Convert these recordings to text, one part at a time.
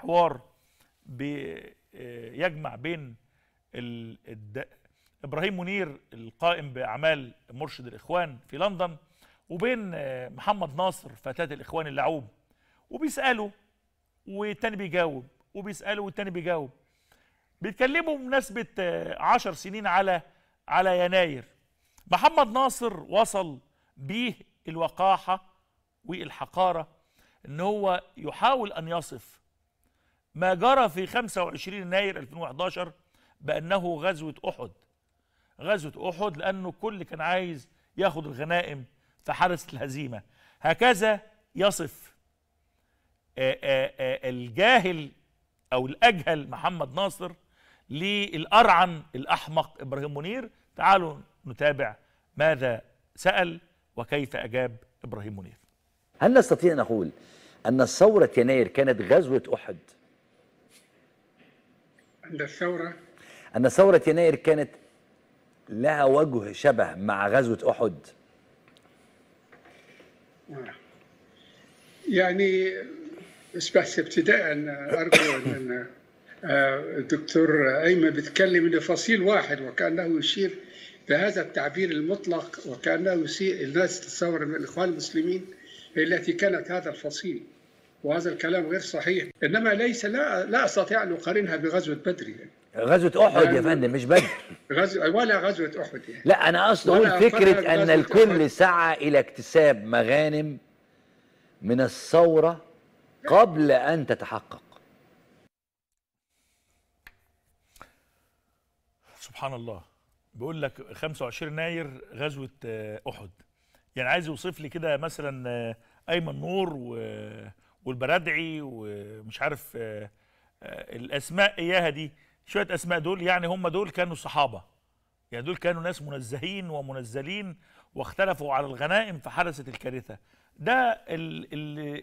حوار بيجمع آه، بين الد... ابراهيم منير القائم باعمال مرشد الاخوان في لندن وبين آه، محمد ناصر فتاه الاخوان اللعوب وبيسالوا والتاني بيجاوب وبيسالوا والتاني بيجاوب بيتكلموا بمناسبه 10 آه، سنين على على يناير محمد ناصر وصل بيه الوقاحه والحقاره ان هو يحاول ان يصف ما جرى في 25 يناير 2011 بأنه غزوة أحد غزوة أحد لأنه كل كان عايز ياخد الغنائم فحدثت الهزيمة هكذا يصف آه، آه، آه، الجاهل أو الأجهل محمد ناصر للأرعن الأحمق إبراهيم منير تعالوا نتابع ماذا سأل وكيف أجاب إبراهيم منير هل نستطيع أن نقول أن ثورة يناير كانت غزوة أحد عند الثوره ان ثوره يناير كانت لها وجه شبه مع غزوه احد يعني بس ابتداء ارجو ان آه، الدكتور ايمن بيتكلم فصيل واحد وكانه يشير بهذا التعبير المطلق وكانه يسيء الناس تتصور من الاخوان المسلمين التي كانت هذا الفصيل وهذا الكلام غير صحيح انما ليس لا لا استطيع ان اقارنها بغزوه بدر يعني غزوه احد يا فندم مش بدر غزو ولا غزوه احد يعني لا انا قصدي اقول فكره ان الكل أحد. سعى الى اكتساب مغانم من الثوره قبل ان تتحقق سبحان الله بيقول لك 25 يناير غزوه آه، احد يعني عايز يوصف لي كده مثلا آه، ايمن نور و والبرادعي ومش عارف آه، آه، الاسماء اياها إيه دي شويه اسماء دول يعني هم دول كانوا صحابه يعني دول كانوا ناس منزهين ومنزلين واختلفوا على الغنائم فحدثت الكارثه ده اللي,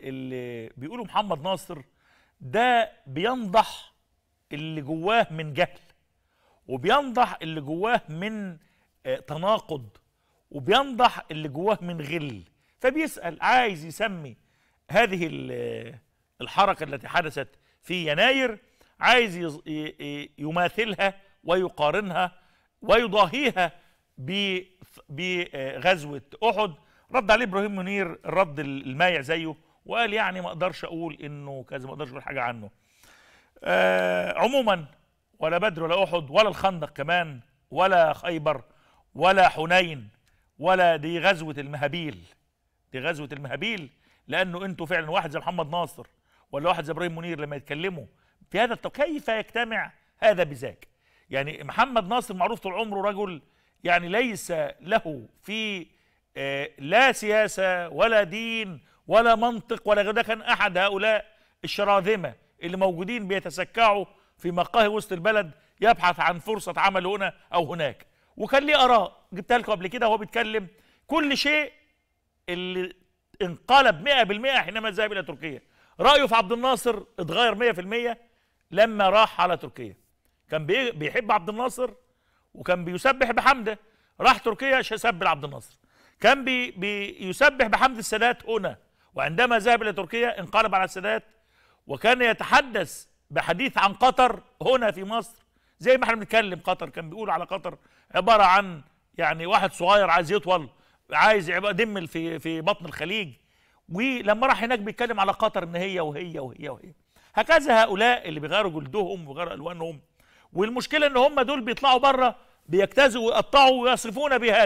اللي بيقولوا محمد ناصر ده بينضح اللي جواه من جهل وبينضح اللي جواه من آه، تناقض وبينضح اللي جواه من غل فبيسال عايز يسمي هذه الحركة التي حدثت في يناير عايز يماثلها ويقارنها ويضاهيها بغزوة أحد رد عليه إبراهيم منير الرد المايع زيه وقال يعني ما أقدرش أقول إنه كذا ما أقدرش أقول حاجة عنه آه عموما ولا بدر ولا أحد ولا الخندق كمان ولا خيبر ولا حنين ولا دي غزوة المهابيل دي غزوة المهابيل لانه انتوا فعلا واحد زي محمد ناصر ولا واحد زي ابراهيم منير لما يتكلموا في هذا كيف يجتمع هذا بذاك يعني محمد ناصر معروف طول عمره رجل يعني ليس له في آه، لا سياسه ولا دين ولا منطق ولا ده كان احد هؤلاء الشراذمه اللي موجودين بيتسكعوا في مقاهي وسط البلد يبحث عن فرصه عمل هنا او هناك وكان ليه اراء جبتها لكم قبل كده وهو بيتكلم كل شيء اللي انقلب 100% حينما ذهب الى تركيا رايه في عبد الناصر اتغير 100% لما راح على تركيا كان بيحب عبد الناصر وكان بيسبح بحمده راح تركيا سب عبد الناصر كان بي بيسبح بحمد السادات هنا وعندما ذهب الى تركيا انقلب على السادات وكان يتحدث بحديث عن قطر هنا في مصر زي ما احنا بنتكلم قطر كان بيقول على قطر عباره عن يعني واحد صغير عايز يطول عايز دم في في بطن الخليج ولما راح هناك بيتكلم على قطر ان هي وهي وهي وهي هكذا هؤلاء اللي بيغيروا جلدهم وبيغيروا الوانهم والمشكله ان هم دول بيطلعوا بره بيجتازوا ويقطعوا ويصرفون بهذا